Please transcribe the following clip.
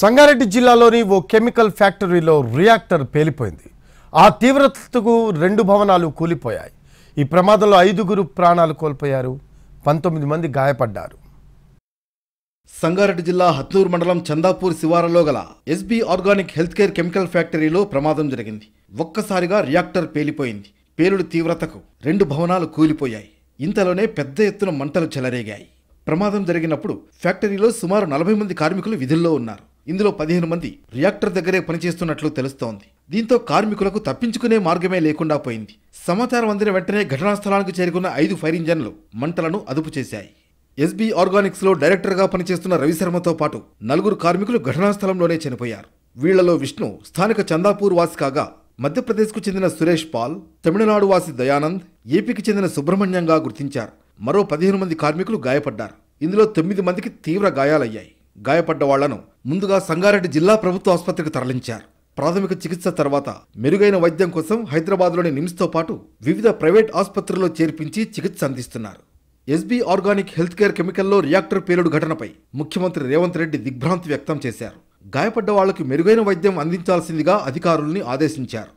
సంగారెడ్డి జిల్లాలోని ఓ కెమికల్ ఫ్యాక్టరీలో రియాక్టర్ పేలిపోయింది ఆ తీవ్రతకు రెండు భవనాలు కూలిపోయాయి ఈ ప్రమాదంలో ఐదుగురు ప్రాణాలు కోల్పోయారు పంతొమ్మిది మంది గాయపడ్డారు సంగారెడ్డి జిల్లా హత్నూరు మండలం చందాపూర్ శివారలో గల SB organic health care chemical ఫ్యాక్టరీలో ప్రమాదం జరిగింది ఒక్కసారిగా రియాక్టర్ పేలిపోయింది పేలుడు తీవ్రతకు రెండు భవనాలు కూలిపోయాయి ఇంతలోనే పెద్ద ఎత్తున మంటలు చెలరేగాయి ప్రమాదం జరిగినప్పుడు ఫ్యాక్టరీలో సుమారు నలభై మంది కార్మికులు విధుల్లో ఉన్నారు ఇందులో పదిహేను మంది రియాక్టర్ దగ్గరే పనిచేస్తున్నట్లు తెలుస్తోంది దీంతో కార్మికులకు తప్పించుకునే మార్గమే లేకుండా పోయింది సమాచారం అందిన వెంటనే ఘటనా స్థలానికి చేరుకున్న ఐదు ఫైర్ ఇంజన్లు మంటలను అదుపు చేశాయి ఎస్బీ ఆర్గానిక్స్లో డైరెక్టర్గా పనిచేస్తున్న రవిశర్మతో పాటు నలుగురు కార్మికులు ఘటనా స్థలంలోనే చనిపోయారు వీళ్లలో విష్ణు స్థానిక చందాపూర్ వాసి కాగా మధ్యప్రదేశ్కు చెందిన సురేష్ పాల్ తమిళనాడు వాసి దయానంద్ ఏపీకి చెందిన సుబ్రహ్మణ్యంగా గుర్తించారు మరో పదిహేను మంది కార్మికులు గాయపడ్డారు ఇందులో తొమ్మిది మందికి తీవ్ర గాయాలయ్యాయి గాయపడ్డ వాళ్లను ముందుగా సంగారెడ్డి జిల్లా ప్రభుత్వ ఆసుపత్రికి తరలించారు ప్రాథమిక చికిత్స తర్వాత మెరుగైన వైద్యం కోసం హైదరాబాద్లోని నిమ్స్తో పాటు వివిధ ప్రైవేట్ ఆసుపత్రుల్లో చేర్పించి చికిత్స అందిస్తున్నారు ఎస్బీ ఆర్గానిక్ హెల్త్ కేర్ కెమికల్లో రియాక్టర్ పేలుడు ఘటనపై ముఖ్యమంత్రి రేవంత్ రెడ్డి దిగ్భ్రాంతి వ్యక్తం చేశారు గాయపడ్డ వాళ్లకు మెరుగైన వైద్యం అందించాల్సిందిగా అధికారుల్ని ఆదేశించారు